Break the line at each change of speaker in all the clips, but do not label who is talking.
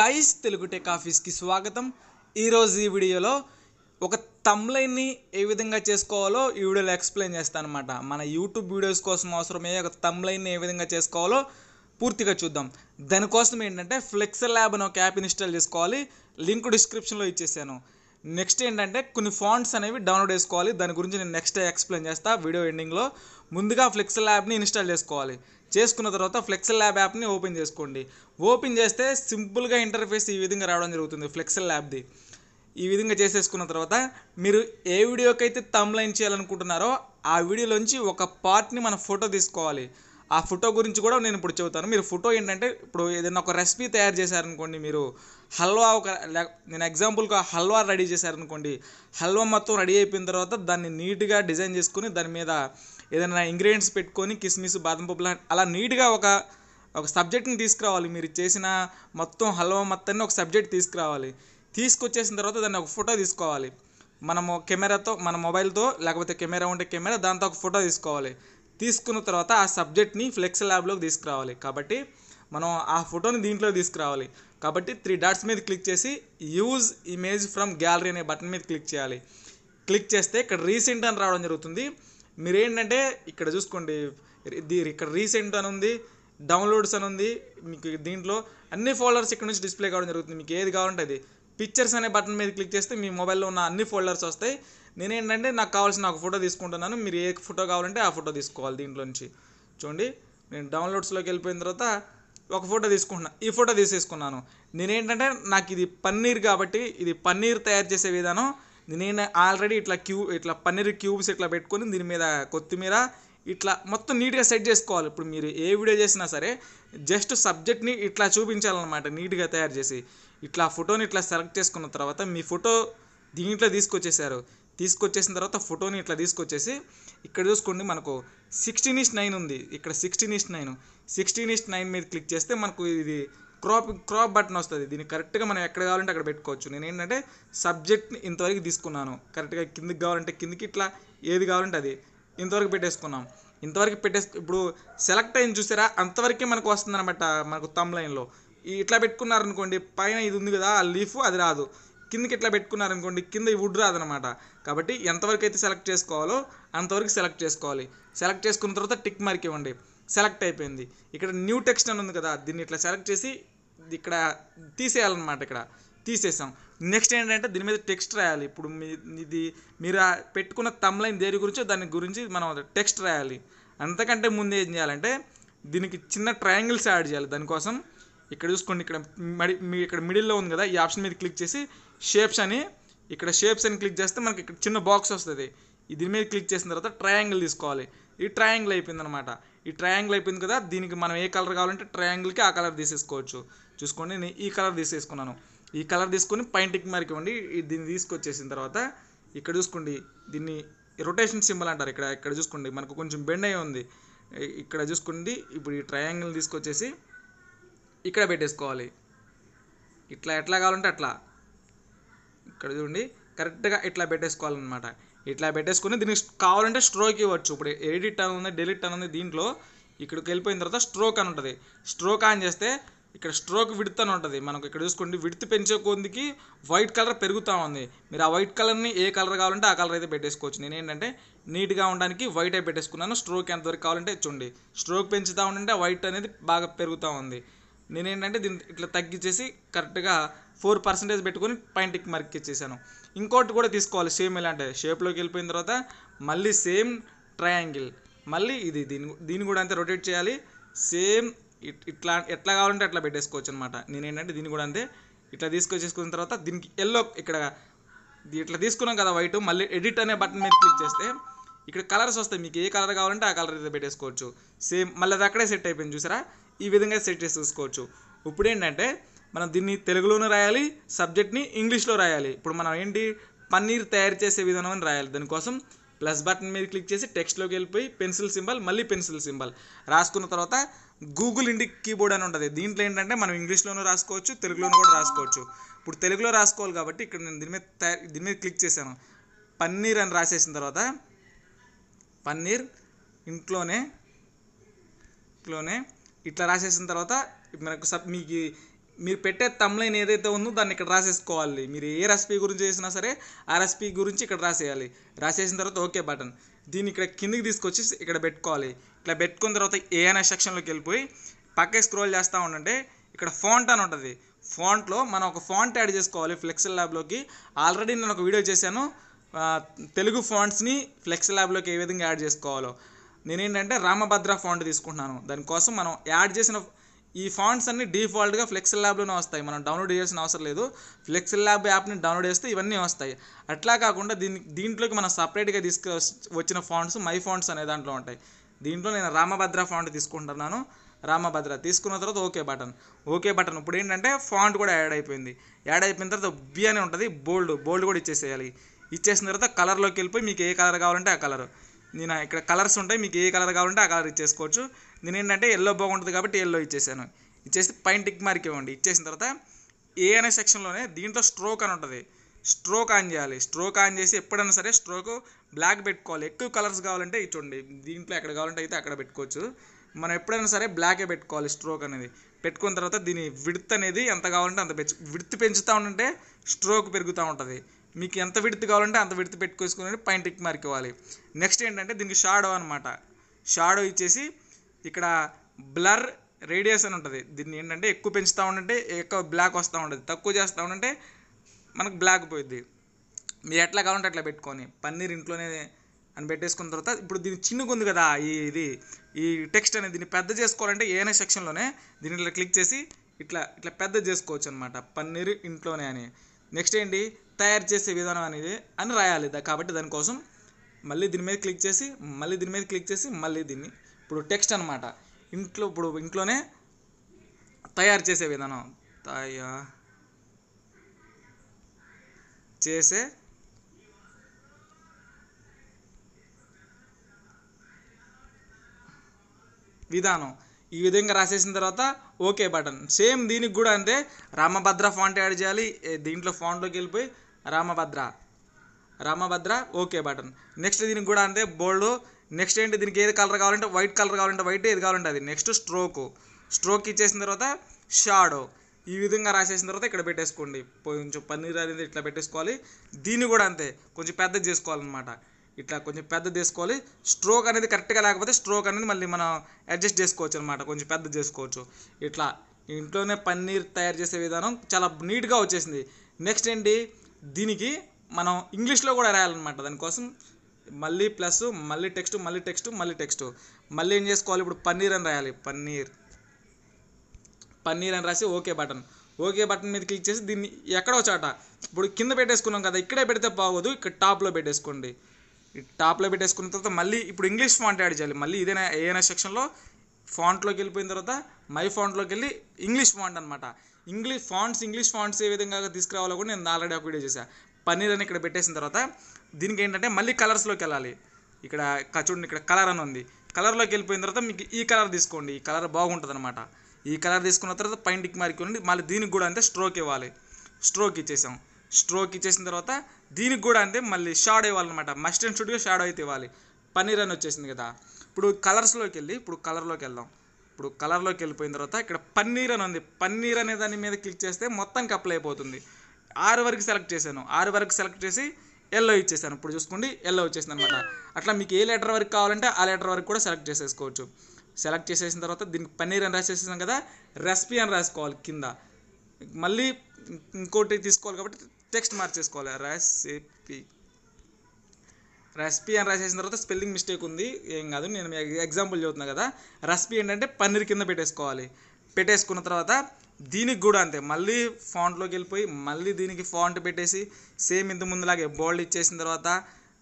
guys Telugu tech ఆఫీస్కి స్వాగతం ఈరోజు ఈ వీడియోలో ఒక తమ్లైన్ని ఏ విధంగా చేసుకోవాలో ఈ వీడియోలో ఎక్స్ప్లెయిన్ చేస్తాను అనమాట మన యూట్యూబ్ వీడియోస్ కోసం అవసరమయ్యే ఒక తమ్లైన్ని ఏ విధంగా చేసుకోవాలో పూర్తిగా చూద్దాం దానికోసం ఏంటంటే ఫ్లెక్స్ ల్యాబ్ అని ఒక యాప్ ఇన్స్టాల్ చేసుకోవాలి లింక్ డిస్క్రిప్షన్లో ఇచ్చేసాను నెక్స్ట్ ఏంటంటే కొన్ని ఫాంట్స్ అనేవి డౌన్లోడ్ చేసుకోవాలి దాని గురించి నేను నెక్స్ట్ ఎక్స్ప్లెయిన్ చేస్తా వీడియో ఎండింగ్లో ముందుగా ఫ్లెక్సల్ ల్యాబ్ని ఇన్స్టాల్ చేసుకోవాలి చేసుకున్న తర్వాత ఫ్లెక్సల్ ల్యాబ్ యాప్ని ఓపెన్ చేసుకోండి ఓపెన్ చేస్తే సింపుల్గా ఇంటర్ఫేస్ ఈ విధంగా రావడం జరుగుతుంది ఫ్లెక్సల్ ల్యాబ్ది ఈ విధంగా చేసేసుకున్న తర్వాత మీరు ఏ వీడియోకైతే తమ్లైన్ చేయాలనుకుంటున్నారో ఆ వీడియోలోంచి ఒక పార్ట్ని మన ఫోటో తీసుకోవాలి ఆ ఫోటో గురించి కూడా నేను ఇప్పుడు చెబుతాను మీరు ఫోటో ఏంటంటే ఇప్పుడు ఏదైనా ఒక రెసిపీ తయారు చేశారనుకోండి మీరు హల్వా ఒక నేను ఎగ్జాంపుల్గా హల్వా రెడీ చేశారనుకోండి హల్వా మొత్తం రెడీ అయిపోయిన తర్వాత దాన్ని నీట్గా డిజైన్ చేసుకుని దాని మీద ఏదైనా ఇంగ్రీడియంట్స్ పెట్టుకొని కిస్మిస్ బాదం పప్పులు అలా నీట్గా ఒక ఒక సబ్జెక్ట్ని తీసుకురావాలి మీరు చేసిన మొత్తం హల్వా మొత్తాన్ని ఒక సబ్జెక్ట్ తీసుకురావాలి తీసుకొచ్చేసిన తర్వాత దాన్ని ఒక ఫోటో తీసుకోవాలి మనము కెమెరాతో మన మొబైల్తో లేకపోతే కెమెరా ఉంటే కెమెరా దాంతో ఒక ఫోటో తీసుకోవాలి తీసుకున్న తర్వాత ఆ సబ్జెక్ట్ని ఫ్లెక్స్ ల్యాబ్లోకి తీసుకురావాలి కాబట్టి మనం ఆ ఫోటోని దీంట్లో తీసుకురావాలి కాబట్టి త్రీ డాట్స్ మీద క్లిక్ చేసి యూజ్ ఇమేజ్ ఫ్రమ్ గ్యాలరీ అనే బటన్ మీద క్లిక్ చేయాలి క్లిక్ చేస్తే ఇక్కడ రీసెంట్ అని రావడం జరుగుతుంది మీరేంటంటే ఇక్కడ చూసుకోండి ఇక్కడ రీసెంట్ అని ఉంది డౌన్లోడ్స్ అని ఉంది మీకు దీంట్లో అన్ని ఫోల్డర్స్ ఇక్కడ నుంచి డిస్ప్లే కావడం జరుగుతుంది మీకు ఏది కావాలంటే అది పిక్చర్స్ అనే బటన్ మీద క్లిక్ చేస్తే మీ మొబైల్లో ఉన్న అన్ని ఫోల్డర్స్ వస్తాయి నేనేంటంటే నాకు కావాల్సిన ఒక ఫోటో తీసుకుంటున్నాను మీరు ఏ ఫోటో కావాలంటే ఆ ఫోటో తీసుకోవాలి దీంట్లో నుంచి చూడండి నేను డౌన్లోడ్స్లోకి వెళ్ళిపోయిన తర్వాత ఒక ఫోటో తీసుకుంటున్నా ఈ ఫోటో తీసేసుకున్నాను నేనేంటంటే నాకు ఇది పన్నీర్ కాబట్టి ఇది పన్నీర్ తయారు చేసే విధానం నేను ఆల్రెడీ ఇట్లా క్యూ ఇట్లా పన్నీర్ క్యూబ్స్ ఇట్లా పెట్టుకొని దీని మీద కొత్తిమీర ఇట్లా మొత్తం నీట్గా సెట్ చేసుకోవాలి ఇప్పుడు మీరు ఏ వీడియో చేసినా సరే జస్ట్ సబ్జెక్ట్ని ఇట్లా చూపించాలన్నమాట నీట్గా తయారు చేసి ఇట్లా ఫోటోని ఇట్లా సెలెక్ట్ చేసుకున్న తర్వాత మీ ఫోటో దీంట్లో తీసుకొచ్చేసారు తీసుకొచ్చేసిన తర్వాత ఫోటోని ఇట్లా తీసుకొచ్చేసి ఇక్కడ చూసుకోండి మనకు సిక్స్టీన్ ఇస్ట్ నైన్ ఉంది ఇక్కడ sixteen is to nine sixteen is to nine మీద క్లిక్ చేస్తే మనకు ఇది క్రాప్ క్రాప్ బటన్ వస్తుంది దీన్ని కరెక్ట్గా మనం ఎక్కడ కావాలంటే అక్కడ పెట్టుకోవచ్చు నేను ఏంటంటే సబ్జెక్ట్ని ఇంతవరకు తీసుకున్నాను కరెక్ట్గా కిందికి కావాలంటే కిందికి ఇట్లా ఏది కావాలంటే అది ఇంతవరకు పెట్టేసుకున్నాం ఇంతవరకు పెట్టేసి ఇప్పుడు సెలెక్ట్ అయింది చూసారా అంతవరకే మనకు అనమాట మనకు తమ్ లైన్లో ఇట్లా పెట్టుకున్నారనుకోండి పైన ఇది ఉంది కదా ఆ లీఫ్ అది రాదు కిందకి ఇట్లా పెట్టుకున్నారనుకోండి కింద ఈ వుడ్ రాదనమాట కాబట్టి ఎంతవరకు అయితే సెలెక్ట్ చేసుకోవాలో అంతవరకు సెలెక్ట్ చేసుకోవాలి సెలెక్ట్ చేసుకున్న తర్వాత టిక్ మార్క్ ఇవ్వండి సెలెక్ట్ అయిపోయింది ఇక్కడ న్యూ టెక్స్ట్ అని ఉంది కదా దీన్ని ఇట్లా సెలెక్ట్ చేసి ఇక్కడ తీసేయాలన్నమాట ఇక్కడ తీసేసాం నెక్స్ట్ ఏంటంటే దీని మీద టెక్స్ట్ రాయాలి ఇప్పుడు మీ ఇది మీరు పెట్టుకున్న తమ్లైన్ దేని గురించి దాని గురించి మనం టెక్స్ట్ రాయాలి అంతకంటే ముందు ఏం చేయాలంటే దీనికి చిన్న ట్రయాంగిల్స్ యాడ్ చేయాలి దానికోసం ఇక్కడ చూసుకోండి ఇక్కడ మడి మీ ఇక్కడ మిడిల్లో ఉంది కదా ఈ ఆప్షన్ మీద క్లిక్ చేసి షేప్స్ అని ఇక్కడ షేప్స్ అని క్లిక్ చేస్తే మనకి ఇక్కడ చిన్న బాక్స్ వస్తుంది దీని మీద క్లిక్ చేసిన తర్వాత ట్రయాంగిల్ తీసుకోవాలి ఈ ట్రయాంగిల్ అయిపోయింది అనమాట ఈ ట్రయాంగిల్ అయిపోయింది కదా దీనికి మనం ఏ కలర్ కావాలంటే ట్రయాంగిల్కి ఆ కలర్ తీసేసుకోవచ్చు చూసుకోండి నేను ఈ కలర్ తీసేసుకున్నాను ఈ కలర్ తీసుకొని పైన టిక్ మార్క్ ఇవ్వండి దీన్ని తీసుకొచ్చేసిన తర్వాత ఇక్కడ చూసుకోండి దీన్ని రొటేషన్ సింబల్ అంటారు ఇక్కడ ఇక్కడ చూసుకోండి మనకు కొంచెం బెండ్ అయ్యి ఉంది ఇక్కడ చూసుకోండి ఇప్పుడు ఈ ట్రయాంగిల్ తీసుకొచ్చేసి ఇక్కడ పెట్టేసుకోవాలి ఇట్లా ఎట్లా కావాలంటే అట్లా ఇక్కడ చూడండి కరెక్ట్గా ఇట్లా పెట్టేసుకోవాలన్నమాట ఇట్లా పెట్టేసుకుని దీనికి కావాలంటే స్ట్రోక్ ఇవ్వచ్చు ఇప్పుడు ఎడిట్ అని ఉంది డెలిట్ అని ఉంది దీంట్లో ఇక్కడికి వెళ్ళిపోయిన తర్వాత స్ట్రోక్ అని ఉంటుంది స్ట్రోక్ ఆన్ చేస్తే ఇక్కడ స్ట్రోక్ విడత్ అని ఉంటుంది మనకు ఇక్కడ చూసుకోండి విడత్ పెంచే కొందికి వైట్ కలర్ పెరుగుతూ ఉంది మీరు ఆ వైట్ కలర్ని ఏ కలర్ కావాలంటే ఆ కలర్ అయితే పెట్టేసుకోవచ్చు నేను ఏంటంటే నీట్గా ఉండడానికి వైట్ అయి పెట్టేసుకున్నాను స్ట్రోక్ ఎంతవరకు కావాలంటే చూడండి స్ట్రోక్ పెంచుతూ ఉంటే వైట్ అనేది బాగా పెరుగుతూ ఉంది నేనేంటంటే దీన్ని ఇట్లా తగ్గించేసి కరెక్ట్గా ఫోర్ పర్సెంటేజ్ పెట్టుకొని పైన టిక్ మార్క్ ఇచ్చేసాను ఇంకోటి కూడా తీసుకోవాలి సేమ్ అంటే షేప్లోకి వెళ్ళిపోయిన తర్వాత మళ్ళీ సేమ్ ట్రయాంగిల్ మళ్ళీ ఇది దీని దీన్ని కూడా అంతే రొటేట్ చేయాలి సేమ్ ఇట్లా ఎట్లా కావాలంటే అట్లా పెట్టేసుకోవచ్చు అనమాట నేను ఏంటంటే దీన్ని కూడా అంతే ఇట్లా తీసుకొచ్చేసుకున్న తర్వాత దీనికి ఎల్లో ఇక్కడ ఇట్లా తీసుకున్నాం కదా వైట్ మళ్ళీ ఎడిట్ అనే బటన్ మీద క్లిక్ చేస్తే ఇక్కడ కలర్స్ వస్తాయి మీకు ఏ కలర్ కావాలంటే ఆ కలర్ అయితే పెట్టేసుకోవచ్చు సేమ్ మళ్ళీ అది అక్కడే సెట్ అయిపోయింది చూసారా ఈ విధంగా సెట్ చేసి చూసుకోవచ్చు ఇప్పుడు ఏంటంటే మనం దీన్ని తెలుగులోనే రాయాలి సబ్జెక్ట్ని ఇంగ్లీష్లో రాయాలి ఇప్పుడు మనం ఏంటి పన్నీర్ తయారు చేసే విధానం అని రాయాలి దానికోసం ప్లస్ బటన్ మీద క్లిక్ చేసి టెక్స్ట్లోకి వెళ్ళిపోయి పెన్సిల్ సింబల్ మళ్ళీ పెన్సిల్ సింబల్ రాసుకున్న తర్వాత గూగుల్ ఇండి కీబోర్డ్ అని ఉంటుంది దీంట్లో ఏంటంటే మనం ఇంగ్లీష్లోనూ రాసుకోవచ్చు తెలుగులోనూ కూడా రాసుకోవచ్చు ఇప్పుడు తెలుగులో రాసుకోవాలి కాబట్టి ఇక్కడ నేను దీని మీద దీని మీద క్లిక్ చేశాను పన్నీర్ అని రాసేసిన తర్వాత పన్నీర్ ఇంట్లోనే ఇంట్లోనే ఇట్లా రాసేసిన తర్వాత మనకు సబ్ మీకు మీరు పెట్టే తమ్లైన్ ఏదైతే ఉందో దాన్ని ఇక్కడ రాసేసుకోవాలి మీరు ఏ రెసిపీ గురించి చేసినా సరే ఆ రెసిపీ గురించి ఇక్కడ రాసేయాలి రాసేసిన తర్వాత ఓకే బటన్ దీన్ని ఇక్కడ కిందికి తీసుకొచ్చి ఇక్కడ పెట్టుకోవాలి ఇట్లా పెట్టుకున్న తర్వాత ఏ అనే సెక్షన్లోకి వెళ్ళిపోయి పక్కకి స్క్రోల్ చేస్తూ ఉండంటే ఇక్కడ ఫాంట్ అని ఉంటుంది ఫాంట్లో మనం ఒక ఫాంట్ యాడ్ చేసుకోవాలి ఫ్లెక్సల్ ల్యాబ్లోకి ఆల్రెడీ నేను ఒక వీడియో చేశాను తెలుగు ఫాంట్స్ని ఫ్లెక్స్ ల్యాబ్లోకి ఏ విధంగా యాడ్ చేసుకోవాలో నేనేంటంటే రామభద్ర ఫాంట్ తీసుకుంటున్నాను దానికోసం మనం యాడ్ చేసిన ఈ ఫాంట్స్ అన్ని డిఫాల్ట్గా ఫ్లెక్స్ ల్యాబ్లోనే వస్తాయి మనం డౌన్లోడ్ చేయాల్సిన అవసరం లేదు ఫ్లెక్స్ ల్యాబ్ యాప్ని డౌన్లోడ్ చేస్తే ఇవన్నీ వస్తాయి అట్లా కాకుండా దీని దీంట్లోకి మనం సపరేట్గా తీసుకు వచ్చిన ఫాంట్స్ మై ఫాంట్స్ అనే దాంట్లో ఉంటాయి దీంట్లో నేను రామభద్ర ఫాంట్ తీసుకుంటున్నాను రామభద్ర తీసుకున్న తర్వాత ఓకే బటన్ ఓకే బటన్ ఇప్పుడు ఏంటంటే ఫాంట్ కూడా యాడ్ అయిపోయింది యాడ్ అయిపోయిన తర్వాత బి అని ఉంటుంది బోల్డ్ బోల్డ్ కూడా ఇచ్చేసేయాలి ఇచ్చేసిన తర్వాత కలర్లోకి వెళ్ళిపోయి మీకు ఏ కలర్ కావాలంటే ఆ కలర్ నేను ఇక్కడ కలర్స్ ఉంటాయి మీకు ఏ కలర్ కావాలంటే ఆ కలర్ ఇచ్చేసుకోవచ్చు నేను ఏంటంటే ఎల్లో బాగుంటుంది కాబట్టి ఎల్లో ఇచ్చేసాను ఇచ్చేసి పైన టిక్ మార్క్ ఇవ్వండి ఇచ్చేసిన తర్వాత ఏ అనే సెక్షన్లోనే దీంట్లో స్ట్రోక్ అని ఉంటుంది స్ట్రోక్ ఆన్ చేయాలి స్ట్రోక్ ఆన్ చేసి ఎప్పుడైనా సరే స్ట్రోక్ బ్లాక్ పెట్టుకోవాలి ఎక్కువ కలర్స్ కావాలంటే చూడండి దీంట్లో ఎక్కడ కావాలంటే అయితే అక్కడ పెట్టుకోవచ్చు మనం ఎప్పుడైనా సరే బ్లాకే పెట్టుకోవాలి స్ట్రోక్ అనేది పెట్టుకున్న తర్వాత దీని విడత్ అనేది ఎంత కావాలంటే అంత పెంచు విడత్ పెంచుతూ ఉంటే స్ట్రోక్ పెరుగుతూ ఉంటుంది మీకు ఎంత విడుతు కావాలంటే అంత విడుతు పెట్టుకోసుకుని పైన టిక్ మార్క్ ఇవ్వాలి నెక్స్ట్ ఏంటంటే దీనికి షాడో అనమాట షాడో ఇచ్చేసి ఇక్కడ బ్లర్ రేడియస్ అని ఉంటుంది దీన్ని ఏంటంటే ఎక్కువ పెంచుతూ ఉండంటే ఎక్కువ బ్లాక్ వస్తూ ఉంటుంది తక్కువ చేస్తూ ఉండంటే మనకు బ్లాక్ పోయింది మీరు ఎట్లా కావాలంటే అట్లా పెట్టుకొని పన్నీర్ ఇంట్లోనే అని పెట్టేసుకున్న తర్వాత ఇప్పుడు దీని చిన్నగా ఉంది కదా ఈ ఇది ఈ టెక్స్ట్ అనేది దీన్ని పెద్ద చేసుకోవాలంటే ఏనే సెక్షన్లోనే దీన్ని ఇట్లా క్లిక్ చేసి ఇట్లా ఇట్లా పెద్ద చేసుకోవచ్చు అనమాట పన్నీర్ ఇంట్లోనే అని నెక్స్ట్ ఏంటి తయారు చేసే విధానం అనేది అని రాయాలి కాబట్టి దానికోసం మళ్ళీ దీని మీద క్లిక్ చేసి మళ్ళీ దీని మీద క్లిక్ చేసి మళ్ళీ దీన్ని ఇప్పుడు టెక్స్ట్ అనమాట ఇంట్లో ఇప్పుడు ఇంట్లోనే తయారు చేసే విధానం తయా చేసే విధానం ఈ విధంగా రాసేసిన తర్వాత ఓకే బటన్ సేమ్ దీనికి కూడా అంతే రామభద్ర ఫాంట్ యాడ్ చేయాలి దీంట్లో ఫాంట్లోకి వెళ్ళిపోయి Ramabhadra Ramabhadra okay button next దీనికి కూడా అంతే బోల్డ్ నెక్స్ట్ ఏంటి దీనికి ఏది కలర్ కావాలంటే వైట్ కలర్ కావాలంటే వైట్ ఏది కావాలంటే అది నెక్స్ట్ స్ట్రోక్ స్ట్రోక్ ఇచ్చేసిన తర్వాత షాడో ఈ విధంగా రాసేసిన తర్వాత ఇక్కడ పెట్టేసుకోండి కొంచెం పన్నీర్ అనేది ఇట్లా పెట్టేసుకోవాలి దీన్ని కూడా అంతే కొంచెం పెద్ద చేసుకోవాలన్నమాట ఇట్లా కొంచెం పెద్ద చేసుకోవాలి స్ట్రోక్ అనేది కరెక్ట్గా లేకపోతే స్ట్రోక్ అనేది మళ్ళీ మనం అడ్జస్ట్ చేసుకోవచ్చు అనమాట కొంచెం పెద్ద చేసుకోవచ్చు ఇట్లా ఇంట్లోనే పన్నీర్ తయారు చేసే విధానం చాలా నీట్గా వచ్చేసింది నెక్స్ట్ ఏంటి దీనికి మనం ఇంగ్లీష్లో కూడా రాయాలన్నమాట దానికోసం మళ్ళీ ప్లస్ మళ్ళీ టెక్స్ట్ మళ్ళీ టెక్స్ట్ మళ్ళీ టెక్స్ట్ మళ్ళీ ఏం చేసుకోవాలి ఇప్పుడు పన్నీర్ అని రాయాలి పన్నీర్ పన్నీర్ అని రాసి ఓకే బటన్ ఓకే బటన్ మీద క్లిక్ చేసి దీన్ని ఎక్కడో చాట ఇప్పుడు కింద పెట్టేసుకున్నాం కదా ఇక్కడే పెడితే బాగోదు ఇక్కడ టాప్లో పెట్టేసుకోండి టాప్లో పెట్టేసుకున్న తర్వాత మళ్ళీ ఇప్పుడు ఇంగ్లీష్ ఫాంట్ యాడ్ చేయాలి మళ్ళీ ఇదేనా ఏదైనా సెక్షన్లో ఫాంట్లోకి వెళ్ళిపోయిన తర్వాత మై ఫాంట్లోకి వెళ్ళి ఇంగ్లీష్ ఫాంట్ అనమాట ఇంగ్లీష్ ఫాంట్స్ ఇంగ్లీష్ ఫాంట్స్ ఏ విధంగా తీసుకురావాలో కూడా నేను ఆల్రెడీ ఒక వీడియో చేశాను పన్నీర్ అని ఇక్కడ పెట్టేసిన తర్వాత దీనికి ఏంటంటే మళ్ళీ కలర్స్లోకి వెళ్ళాలి ఇక్కడ చూడండి ఇక్కడ కలర్ అని ఉంది కలర్లోకి వెళ్ళిపోయిన తర్వాత మీకు ఈ కలర్ తీసుకోండి ఈ కలర్ బాగుంటుంది అనమాట ఈ కలర్ తీసుకున్న తర్వాత పైన టిక్ మార్క్ ఉండి మళ్ళీ దీనికి కూడా అంతే స్ట్రోక్ ఇవ్వాలి స్ట్రోక్ ఇచ్చేసాం స్ట్రోక్ ఇచ్చేసిన తర్వాత దీనికి కూడా అంతే మళ్ళీ షాడో ఇవ్వాలన్నమాట మస్ట్ అండ్ షుడ్గా షాడో అయితే ఇవ్వాలి పన్నీర్ అని వచ్చేసింది కదా ఇప్పుడు కలర్స్లోకి వెళ్ళి ఇప్పుడు కలర్లోకి వెళ్దాం ఇప్పుడు కలర్లోకి వెళ్ళిపోయిన తర్వాత ఇక్కడ పన్నీర్ అని ఉంది పన్నీర్ అనే దాని మీద క్లిక్ చేస్తే మొత్తానికి అప్లై అయిపోతుంది ఆరు వరకు సెలెక్ట్ చేశాను ఆరు వరకు సెలెక్ట్ చేసి ఎల్లో ఇచ్చేసాను ఇప్పుడు చూసుకోండి ఎల్లో వచ్చేసింది అనమాట అట్లా మీకు ఏ లెటర్ వరకు కావాలంటే ఆ లెటర్ వరకు కూడా సెలెక్ట్ చేసేసుకోవచ్చు సెలెక్ట్ చేసేసిన తర్వాత దీనికి పన్నీర్ అని రాసేసేసాం కదా రెసిపీ అని రాసుకోవాలి కింద మళ్ళీ ఇంకోటి తీసుకోవాలి కాబట్టి టెక్స్ట్ మార్చేసుకోవాలి రెసిపీ రెసిపీ అని రాసేసిన తర్వాత స్పెల్లింగ్ మిస్టేక్ ఉంది ఏం కాదు నేను ఎగ్జాంపుల్ చెబుతున్నా కదా రెసిపీ ఏంటంటే పన్నీర్ కింద పెట్టేసుకోవాలి పెట్టేసుకున్న తర్వాత దీనికి కూడా అంతే మళ్ళీ ఫాంట్లోకి వెళ్ళిపోయి మళ్ళీ దీనికి ఫాంట్ పెట్టేసి సేమ్ ఇంత ముందులాగే బోల్డ్ ఇచ్చేసిన తర్వాత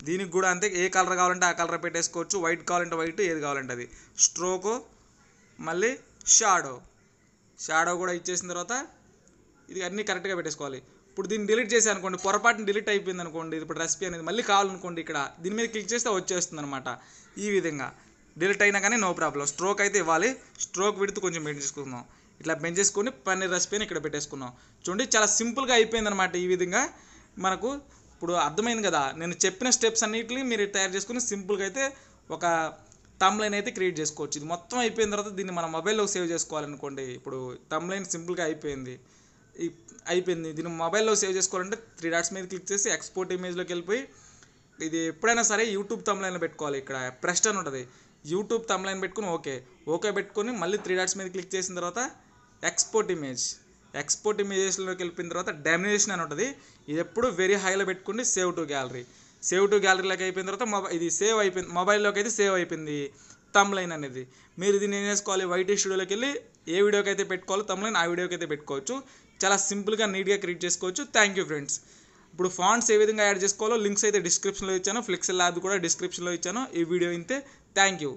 దీనికి కూడా అంతే ఏ కలర్ కావాలంటే ఆ కలర్ పెట్టేసుకోవచ్చు వైట్ కావాలంటే వైట్ ఏది కావాలంటే అది స్ట్రోక్ మళ్ళీ షాడో షాడో కూడా ఇచ్చేసిన తర్వాత ఇది అన్నీ కరెక్ట్గా పెట్టేసుకోవాలి ఇప్పుడు దీన్ని డిలీట్ చేశాను అనుకోండి పొరపాటుని డిలీట్ అయిపోయింది అనుకోండి ఇప్పుడు రెసిపీ అనేది మళ్ళీ కావాలనుకోండి ఇక్కడ దీని మీద క్లిక్ చేస్తే వచ్చేస్తుంది అనమాట ఈ విధంగా డిలీట్ అయినా కానీ నో ప్రాబ్లం స్ట్రోక్ అయితే ఇవ్వాలి స్ట్రోక్ విడుతూ కొంచెం పెంచేసుకుందాం ఇట్లా పెంచేసుకొని పన్నీర్ రెసిపీని ఇక్కడ పెట్టేసుకున్నాం చూడండి చాలా సింపుల్గా అయిపోయింది అనమాట ఈ విధంగా మనకు ఇప్పుడు అర్థమైంది కదా నేను చెప్పిన స్టెప్స్ అన్నిటిని మీరు తయారు చేసుకుని సింపుల్గా అయితే ఒక తమ్లైన్ అయితే క్రియేట్ చేసుకోవచ్చు ఇది మొత్తం అయిపోయిన తర్వాత దీన్ని మన మొబైల్లో సేవ్ చేసుకోవాలనుకోండి ఇప్పుడు తమ్లైన్ సింపుల్గా అయిపోయింది అయిపోయింది దీన్ని మొబైల్లో సేవ్ చేసుకోవాలంటే త్రీ డాట్స్ మీద క్లిక్ చేసి ఎక్స్పోర్ట్ ఇమేజ్లోకి వెళ్ళిపోయి ఇది ఎప్పుడైనా సరే యూట్యూబ్ తమ్లైన్ పెట్టుకోవాలి ఇక్కడ ప్రెస్ట్ అని ఉంటుంది యూట్యూబ్ తమ్లైన్ పెట్టుకుని ఓకే ఓకే పెట్టుకుని మళ్ళీ త్రీ డాట్స్ మీద క్లిక్ చేసిన తర్వాత ఎక్స్పోర్ట్ ఇమేజ్ ఎక్స్పోర్ట్ ఇమేజెస్లోకి వెళ్ళిపోయిన తర్వాత డామినేషన్ అని ఉంటుంది ఇది ఎప్పుడు వెరీ హైలో పెట్టుకుని save to gallery save to గ్యాలరీలోకి అయిపోయిన తర్వాత మొబైల్ ఇది సేవ్ అయిపోయింది మొబైల్లోకి అయితే సేవ్ అయిపోయింది తమ్లైన్ అనేది మీరు దీన్ని ఏం చేసుకోవాలి వైటీ స్టూడియోలోకి వెళ్ళి ఏ వీడియోకి అయితే పెట్టుకోవాలో తమ్లైన్ ఆ వీడియోకి అయితే పెట్టుకోవచ్చు చాలా సింపుల్గా నీట్గా క్రియేట్ చేసుకోవచ్చు థ్యాంక్ యూ ఫ్రెండ్స్ ఇప్పుడు ఫాంట్స్ ఏ విధంగా యాడ్ చేసుకోవాలో లింక్స్ అయితే డిస్క్రిప్షన్లో ఇచ్చాను ఫ్లెక్సెల్ ల్యాబ్ కూడా డిస్క్రిప్షన్లో ఇచ్చాను ఈ వీడియో అయితే థ్యాంక్ యూ